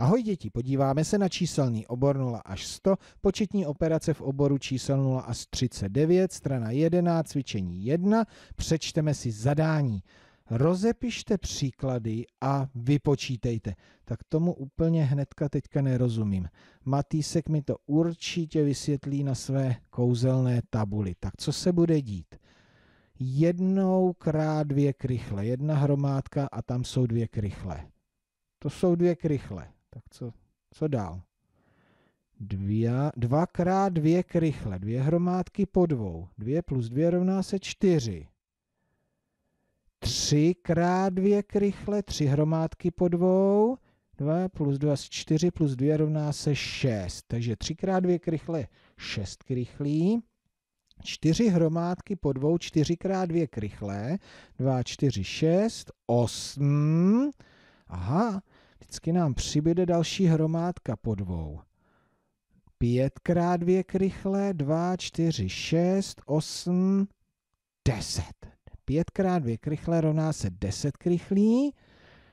Ahoj děti, podíváme se na číselný obor 0 až 100, početní operace v oboru čísel 0 až 39, strana 11, cvičení 1, přečteme si zadání. Rozepište příklady a vypočítejte. Tak tomu úplně hnedka teďka nerozumím. Matýsek mi to určitě vysvětlí na své kouzelné tabuli. Tak co se bude dít? Jednou krát dvě krychle, jedna hromádka a tam jsou dvě krychle. To jsou dvě krychle. Tak co, co dál? Dvě, krát dvě krychle, dvě hromádky po dvou. Dvě plus dvě rovná se čtyři. Tři krát dvě krychle, tři hromádky po dvou. Dva plus dva se čtyři plus dvě rovná se šest. Takže krát dvě krychle, šest krychlí. Čtyři hromádky po dvou, krát dvě krychle. Dva, čtyři, šest, osm. Aha, Vždycky nám přibyde další hromádka po dvou. Pětkrát věk rychle, dva, čtyři, šest, osm, deset. Pětkrát věk rychle rovná se deset krychlí,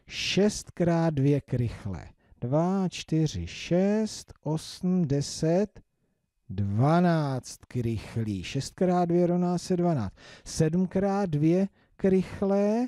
šestkrát věk rychle. Dva, čtyři, šest, osm, deset, dvanáct krychlí. Šestkrát dvě rovná se dvanáct. Sedmkrát dvě krychle.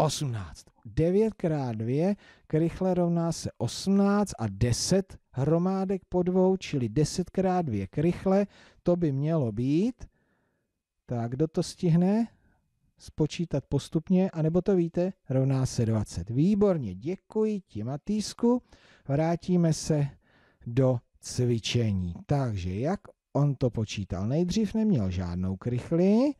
18. 9 krát 2 krychle rovná se 18 a 10 hromádek po dvou, čili 10 krát 2 krychle, to by mělo být. Tak kdo to stihne? Spočítat postupně, anebo to víte, rovná se 20. Výborně, děkuji ti Matýsku. Vrátíme se do cvičení. Takže jak on to počítal? Nejdřív neměl žádnou krychli,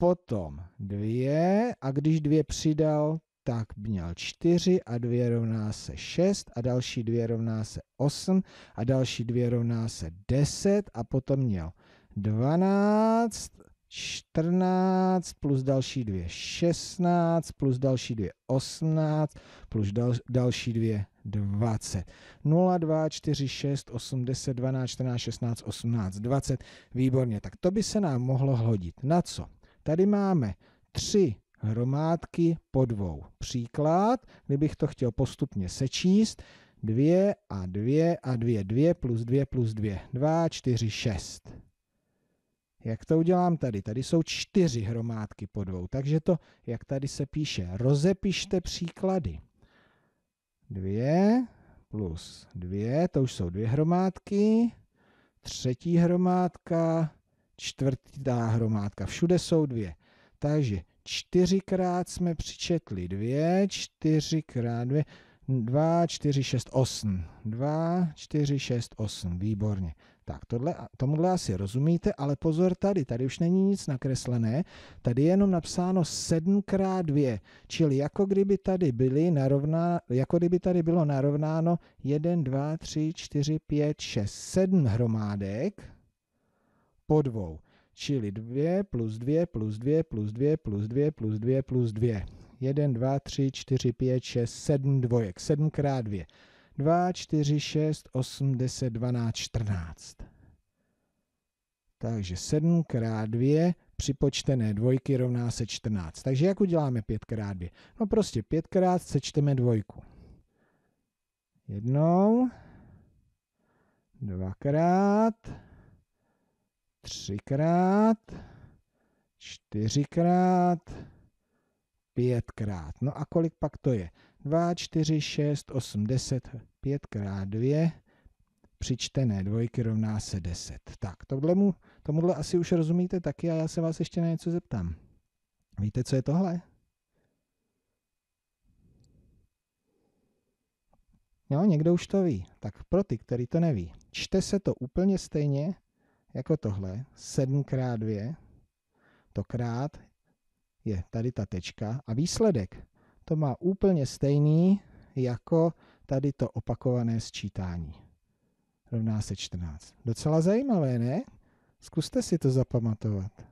potom dvě a když dvě přidal, tak měl 4 a 2 rovná se 6 a další 2 rovná se 8 a další 2 rovná se 10 a potom měl 12, 14 plus další 2 16 plus další 2 18 plus dal, další 2 20. 0, 2, 4, 6, 8, 10, 12, 14, 16, 18, 20. Výborně, tak to by se nám mohlo hodit. Na co? Tady máme tři hromádky po dvou. Příklad, kdybych to chtěl postupně sečíst, 2 a 2 a 2, 2 plus 2 plus 2, 2, 4, 6. Jak to udělám tady? Tady jsou čtyři hromádky po dvou, takže to, jak tady se píše, rozepište příklady. 2 plus 2, to už jsou dvě hromádky, třetí hromádka, čtvrtá hromádka. Všude jsou dvě. Takže čtyřikrát jsme přičetli dvě, čtyřikrát dvě, dva, čtyři, šest, osm. Dva, čtyři, šest, osm. Výborně. Tak, tohle, tomuhle asi rozumíte, ale pozor tady, tady už není nic nakreslené, tady je jenom napsáno 7 x 2, čili jako kdyby tady byly narovná, jako kdyby tady bylo narovnáno 1, 2, 3, 4, 5, 6, 7 hromádek, po dvou. Čili 2 plus 2 plus 2 plus 2 plus 2 plus 2 plus 2. 1, 2, 3, 4, 5, 6, 7 dvojek. 7 krát 2. 2, 4, 6, 8, 10, 12, 14. Takže 7 krát 2 připočtené dvojky rovná se 14. Takže jak uděláme 5 krát 2? No prostě 5 krát sečteme dvojku. Jednou, dvakrát, třikrát, čtyřikrát, pětkrát. No a kolik pak to je? 2, 4, 6, 8, 10, 5 krát 2, přičtené dvojky rovná se 10. Tak, tohle mu, tomuhle asi už rozumíte taky a já se vás ještě na něco zeptám. Víte, co je tohle? Jo, někdo už to ví. Tak pro ty, který to neví, čte se to úplně stejně, jako tohle, 7 krát 2, to krát je tady ta tečka a výsledek to má úplně stejný jako tady to opakované sčítání. Rovná se 14. Docela zajímavé, ne? Zkuste si to zapamatovat.